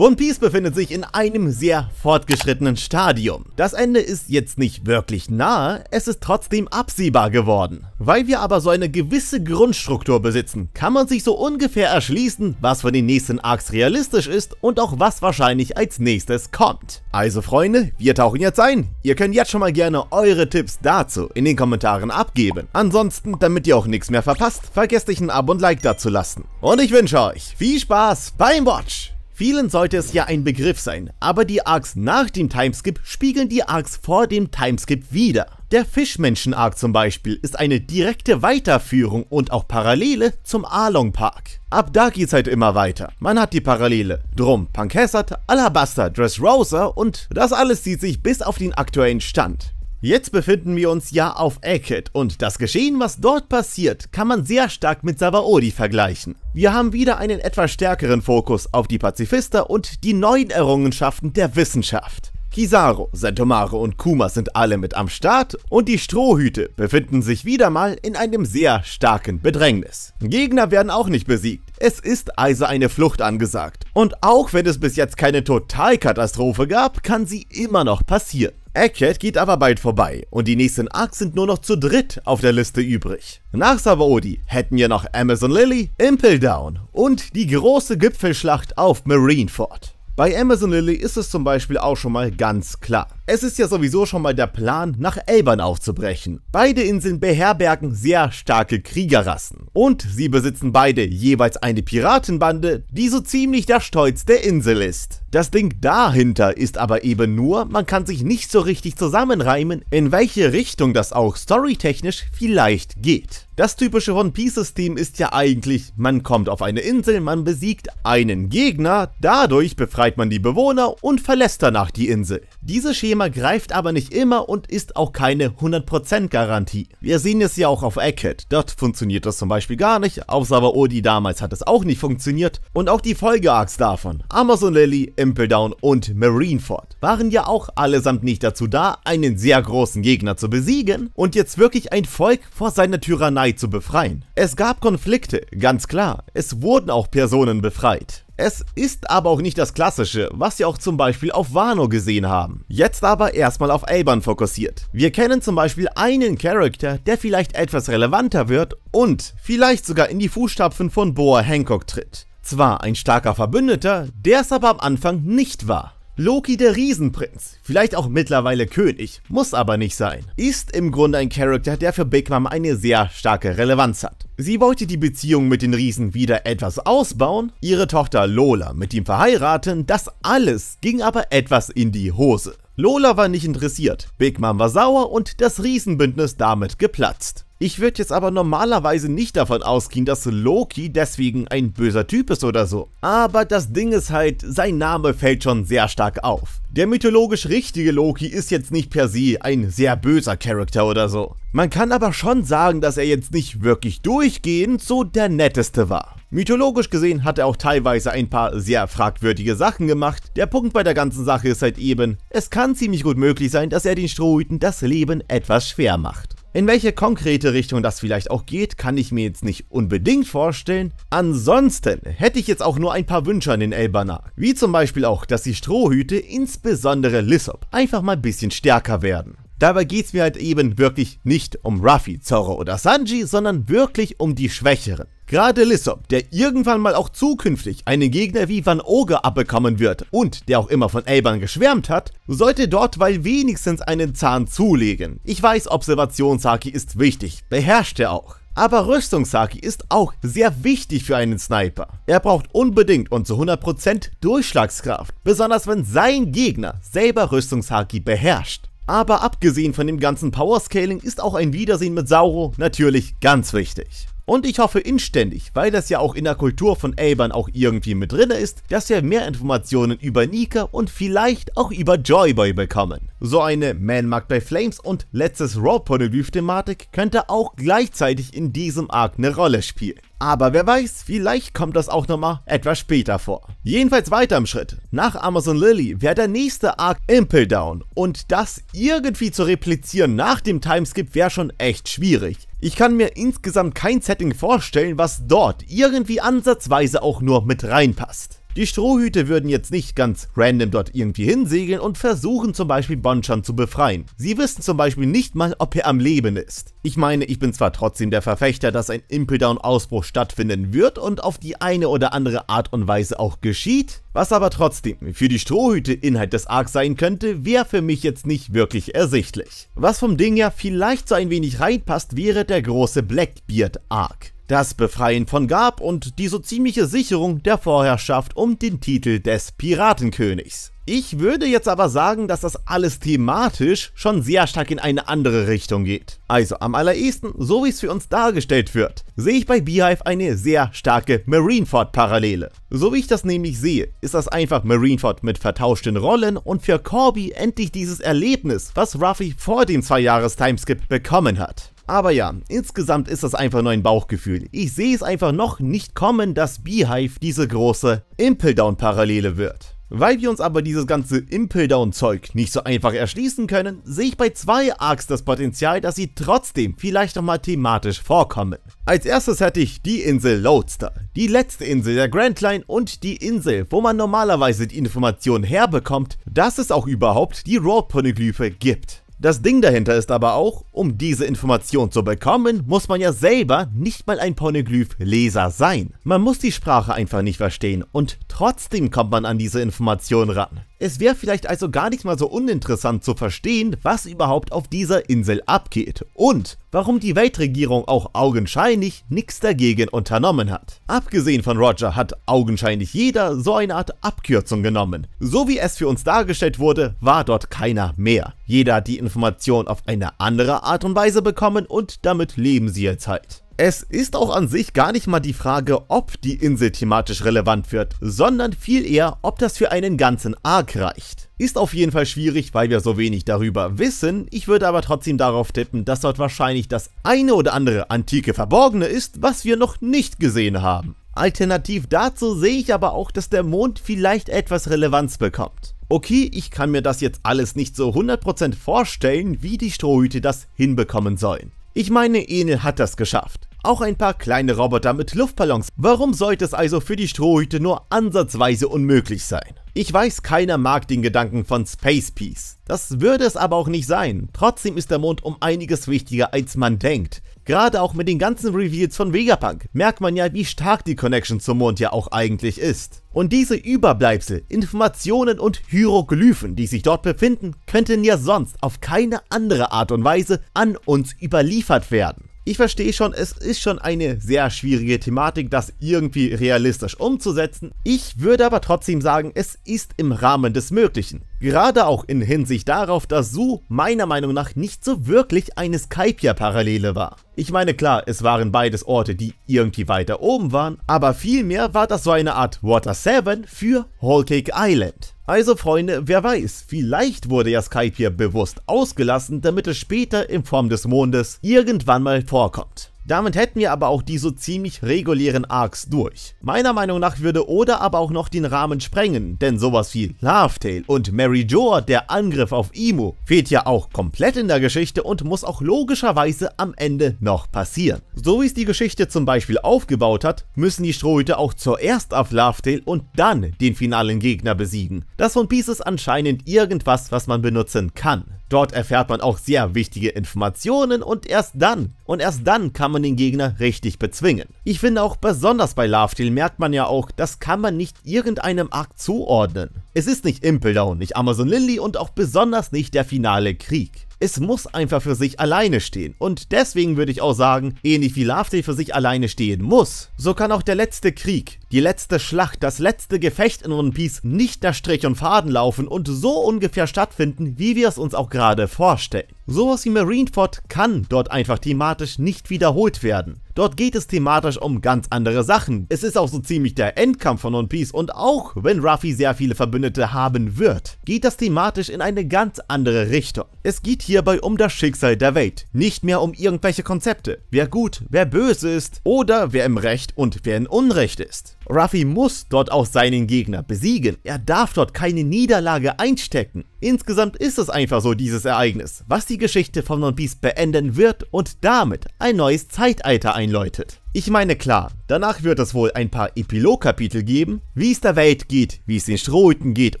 One Piece befindet sich in einem sehr fortgeschrittenen Stadium. Das Ende ist jetzt nicht wirklich nahe, es ist trotzdem absehbar geworden. Weil wir aber so eine gewisse Grundstruktur besitzen, kann man sich so ungefähr erschließen, was für den nächsten Arcs realistisch ist und auch was wahrscheinlich als nächstes kommt. Also Freunde, wir tauchen jetzt ein. Ihr könnt jetzt schon mal gerne eure Tipps dazu in den Kommentaren abgeben. Ansonsten, damit ihr auch nichts mehr verpasst, vergesst nicht ein Abo und Like dazu lassen. Und ich wünsche euch viel Spaß beim Watch! Vielen sollte es ja ein Begriff sein, aber die Arcs nach dem Timeskip spiegeln die Arcs vor dem Timeskip wieder. Der Fischmenschen-Arc zum Beispiel ist eine direkte Weiterführung und auch Parallele zum Along-Park. Ab da geht's halt immer weiter. Man hat die Parallele Drum, Pankessert, Alabaster, Dressrosa und das alles zieht sich bis auf den aktuellen Stand. Jetzt befinden wir uns ja auf Eckett und das Geschehen, was dort passiert, kann man sehr stark mit Sabaody vergleichen. Wir haben wieder einen etwas stärkeren Fokus auf die Pazifister und die neuen Errungenschaften der Wissenschaft. Kizaru, Sentomaro und Kuma sind alle mit am Start und die Strohhüte befinden sich wieder mal in einem sehr starken Bedrängnis. Gegner werden auch nicht besiegt, es ist also eine Flucht angesagt. Und auch wenn es bis jetzt keine Totalkatastrophe gab, kann sie immer noch passieren. Eckert geht aber bald vorbei und die nächsten Arcs sind nur noch zu dritt auf der Liste übrig. Nach Sabaody hätten wir noch Amazon Lily, Impel Down und die große Gipfelschlacht auf Marineford. Bei Amazon Lily ist es zum Beispiel auch schon mal ganz klar. Es ist ja sowieso schon mal der Plan, nach Elbern aufzubrechen. Beide Inseln beherbergen sehr starke Kriegerrassen. Und sie besitzen beide jeweils eine Piratenbande, die so ziemlich der Stolz der Insel ist. Das Ding dahinter ist aber eben nur, man kann sich nicht so richtig zusammenreimen, in welche Richtung das auch storytechnisch vielleicht geht. Das typische One Piece-System ist ja eigentlich, man kommt auf eine Insel, man besiegt einen Gegner, dadurch befreit man die Bewohner und verlässt danach die Insel. Diese Schema Thema greift aber nicht immer und ist auch keine 100% Garantie. Wir sehen es ja auch auf Eckhead. dort funktioniert das zum Beispiel gar nicht, auf Sabaody damals hat es auch nicht funktioniert und auch die Folgearcs davon, Amazon Lily, Impel Down und Marineford, waren ja auch allesamt nicht dazu da, einen sehr großen Gegner zu besiegen und jetzt wirklich ein Volk vor seiner Tyrannei zu befreien. Es gab Konflikte, ganz klar, es wurden auch Personen befreit. Es ist aber auch nicht das klassische, was wir auch zum Beispiel auf Wano gesehen haben. Jetzt aber erstmal auf Elban fokussiert. Wir kennen zum Beispiel einen Charakter, der vielleicht etwas relevanter wird und vielleicht sogar in die Fußstapfen von Boa Hancock tritt. Zwar ein starker Verbündeter, der es aber am Anfang nicht war. Loki der Riesenprinz, vielleicht auch mittlerweile König, muss aber nicht sein, ist im Grunde ein Charakter, der für Big Mom eine sehr starke Relevanz hat. Sie wollte die Beziehung mit den Riesen wieder etwas ausbauen, ihre Tochter Lola mit ihm verheiraten, das alles ging aber etwas in die Hose. Lola war nicht interessiert, Big Mom war sauer und das Riesenbündnis damit geplatzt. Ich würde jetzt aber normalerweise nicht davon ausgehen, dass Loki deswegen ein böser Typ ist oder so. Aber das Ding ist halt, sein Name fällt schon sehr stark auf. Der mythologisch richtige Loki ist jetzt nicht per se ein sehr böser Charakter oder so. Man kann aber schon sagen, dass er jetzt nicht wirklich durchgehend so der netteste war. Mythologisch gesehen hat er auch teilweise ein paar sehr fragwürdige Sachen gemacht. Der Punkt bei der ganzen Sache ist halt eben, es kann ziemlich gut möglich sein, dass er den Strohhüten das Leben etwas schwer macht. In welche konkrete Richtung das vielleicht auch geht, kann ich mir jetzt nicht unbedingt vorstellen. Ansonsten hätte ich jetzt auch nur ein paar Wünsche an den Elbanar. Wie zum Beispiel auch, dass die Strohhüte, insbesondere Lissop, einfach mal ein bisschen stärker werden. Dabei geht's mir halt eben wirklich nicht um Ruffy, Zoro oder Sanji, sondern wirklich um die Schwächeren. Gerade Lissop, der irgendwann mal auch zukünftig einen Gegner wie Van Oger abbekommen wird und der auch immer von Elban geschwärmt hat, sollte dort weil wenigstens einen Zahn zulegen. Ich weiß, Observationshaki ist wichtig, beherrscht er auch. Aber Rüstungshaki ist auch sehr wichtig für einen Sniper. Er braucht unbedingt und zu 100% Durchschlagskraft, besonders wenn sein Gegner selber Rüstungshaki beherrscht. Aber abgesehen von dem ganzen Powerscaling ist auch ein Wiedersehen mit Sauro natürlich ganz wichtig. Und ich hoffe inständig, weil das ja auch in der Kultur von Abern auch irgendwie mit drin ist, dass wir mehr Informationen über Nika und vielleicht auch über Joyboy bekommen. So eine Man Marked by Flames und letztes Raw Poneglyph Thematik könnte auch gleichzeitig in diesem Arc eine Rolle spielen. Aber wer weiß, vielleicht kommt das auch nochmal etwas später vor. Jedenfalls weiter im Schritt. Nach Amazon Lily wäre der nächste Arc Impel Down und das irgendwie zu replizieren nach dem Timeskip wäre schon echt schwierig. Ich kann mir insgesamt kein Setting vorstellen, was dort irgendwie ansatzweise auch nur mit reinpasst. Die Strohhüte würden jetzt nicht ganz random dort irgendwie hinsegeln und versuchen zum Beispiel Bonchan zu befreien. Sie wissen zum Beispiel nicht mal, ob er am Leben ist. Ich meine, ich bin zwar trotzdem der Verfechter, dass ein Impeldown-Ausbruch stattfinden wird und auf die eine oder andere Art und Weise auch geschieht, was aber trotzdem für die Strohhüte Inhalt des Arcs sein könnte, wäre für mich jetzt nicht wirklich ersichtlich. Was vom Ding ja vielleicht so ein wenig reinpasst, wäre der große Blackbeard-Arc das Befreien von Gab und die so ziemliche Sicherung der Vorherrschaft um den Titel des Piratenkönigs. Ich würde jetzt aber sagen, dass das alles thematisch schon sehr stark in eine andere Richtung geht. Also am allerersten, so wie es für uns dargestellt wird, sehe ich bei Beehive eine sehr starke Marineford-Parallele. So wie ich das nämlich sehe, ist das einfach Marineford mit vertauschten Rollen und für Corby endlich dieses Erlebnis, was Ruffy vor dem 2-Jahres-Timeskip bekommen hat. Aber ja, insgesamt ist das einfach nur ein Bauchgefühl. Ich sehe es einfach noch nicht kommen, dass Beehive diese große Impeldown-Parallele wird. Weil wir uns aber dieses ganze Impeldown-Zeug nicht so einfach erschließen können, sehe ich bei zwei Arcs das Potenzial, dass sie trotzdem vielleicht nochmal thematisch vorkommen. Als erstes hätte ich die Insel Lodestar, die letzte Insel der Grand Line und die Insel, wo man normalerweise die Information herbekommt, dass es auch überhaupt die Road-Poneglyphe gibt. Das Ding dahinter ist aber auch, um diese Information zu bekommen, muss man ja selber nicht mal ein Poneglyph-Leser sein. Man muss die Sprache einfach nicht verstehen und trotzdem kommt man an diese Information ran. Es wäre vielleicht also gar nicht mal so uninteressant zu verstehen, was überhaupt auf dieser Insel abgeht und warum die Weltregierung auch augenscheinlich nichts dagegen unternommen hat. Abgesehen von Roger hat augenscheinlich jeder so eine Art Abkürzung genommen. So wie es für uns dargestellt wurde, war dort keiner mehr. Jeder hat die Information auf eine andere Art und Weise bekommen und damit leben sie jetzt halt. Es ist auch an sich gar nicht mal die Frage, ob die Insel thematisch relevant wird, sondern viel eher, ob das für einen ganzen Arc reicht. Ist auf jeden Fall schwierig, weil wir so wenig darüber wissen, ich würde aber trotzdem darauf tippen, dass dort wahrscheinlich das eine oder andere antike Verborgene ist, was wir noch nicht gesehen haben. Alternativ dazu sehe ich aber auch, dass der Mond vielleicht etwas Relevanz bekommt. Okay, ich kann mir das jetzt alles nicht so 100% vorstellen, wie die Strohhüte das hinbekommen sollen. Ich meine, Enel hat das geschafft auch ein paar kleine Roboter mit Luftballons. Warum sollte es also für die Strohhüte nur ansatzweise unmöglich sein? Ich weiß, keiner mag den Gedanken von Space Peace. Das würde es aber auch nicht sein. Trotzdem ist der Mond um einiges wichtiger, als man denkt. Gerade auch mit den ganzen Reveals von Vegapunk merkt man ja, wie stark die Connection zum Mond ja auch eigentlich ist. Und diese Überbleibsel, Informationen und Hieroglyphen, die sich dort befinden, könnten ja sonst auf keine andere Art und Weise an uns überliefert werden ich verstehe schon, es ist schon eine sehr schwierige Thematik, das irgendwie realistisch umzusetzen. Ich würde aber trotzdem sagen, es ist im Rahmen des Möglichen. Gerade auch in Hinsicht darauf, dass Su meiner Meinung nach nicht so wirklich eine Skypia-Parallele war. Ich meine klar, es waren beides Orte, die irgendwie weiter oben waren, aber vielmehr war das so eine Art Water 7 für Whole Cake Island. Also Freunde, wer weiß, vielleicht wurde ja Skype hier bewusst ausgelassen, damit es später in Form des Mondes irgendwann mal vorkommt. Damit hätten wir aber auch die so ziemlich regulären Arcs durch. Meiner Meinung nach würde Oda aber auch noch den Rahmen sprengen, denn sowas wie Laughtale und Mary Joa, der Angriff auf Imu, fehlt ja auch komplett in der Geschichte und muss auch logischerweise am Ende noch passieren. So wie es die Geschichte zum Beispiel aufgebaut hat, müssen die Strohhüte auch zuerst auf Laughtale und dann den finalen Gegner besiegen. Das von Peace ist anscheinend irgendwas, was man benutzen kann. Dort erfährt man auch sehr wichtige Informationen und erst dann, und erst dann kann man den Gegner richtig bezwingen. Ich finde auch besonders bei Lovedale merkt man ja auch, das kann man nicht irgendeinem Akt zuordnen. Es ist nicht Impel Down, nicht Amazon Lily und auch besonders nicht der finale Krieg. Es muss einfach für sich alleine stehen. Und deswegen würde ich auch sagen, ähnlich wie Love Day für sich alleine stehen muss, so kann auch der letzte Krieg, die letzte Schlacht, das letzte Gefecht in One Piece nicht nach Strich und Faden laufen und so ungefähr stattfinden, wie wir es uns auch gerade vorstellen. Sowas wie Marineford kann dort einfach thematisch nicht wiederholt werden. Dort geht es thematisch um ganz andere Sachen. Es ist auch so ziemlich der Endkampf von One Piece und auch wenn Ruffy sehr viele Verbündete haben wird, geht das thematisch in eine ganz andere Richtung. Es geht hierbei um das Schicksal der Welt, nicht mehr um irgendwelche Konzepte, wer gut, wer böse ist oder wer im Recht und wer in Unrecht ist. Ruffy muss dort auch seinen Gegner besiegen. Er darf dort keine Niederlage einstecken. Insgesamt ist es einfach so dieses Ereignis, was die Geschichte von One Piece beenden wird und damit ein neues Zeitalter einläutet. Ich meine klar, danach wird es wohl ein paar Epilogkapitel geben, wie es der Welt geht, wie es den Strohhüten geht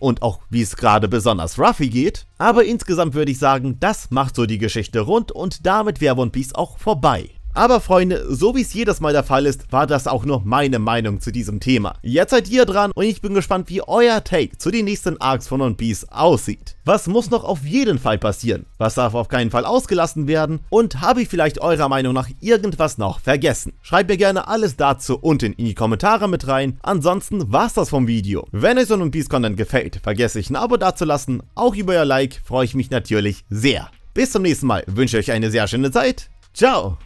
und auch wie es gerade besonders Ruffy geht, aber insgesamt würde ich sagen, das macht so die Geschichte rund und damit wäre One Piece auch vorbei. Aber Freunde, so wie es jedes Mal der Fall ist, war das auch nur meine Meinung zu diesem Thema. Jetzt seid ihr dran und ich bin gespannt, wie euer Take zu den nächsten Arcs von One Piece aussieht. Was muss noch auf jeden Fall passieren? Was darf auf keinen Fall ausgelassen werden? Und habe ich vielleicht eurer Meinung nach irgendwas noch vergessen? Schreibt mir gerne alles dazu unten in die Kommentare mit rein. Ansonsten war's das vom Video. Wenn euch so ein One Piece Content gefällt, vergesse ich ein Abo dazulassen. Auch über euer Like freue ich mich natürlich sehr. Bis zum nächsten Mal, wünsche euch eine sehr schöne Zeit. Ciao!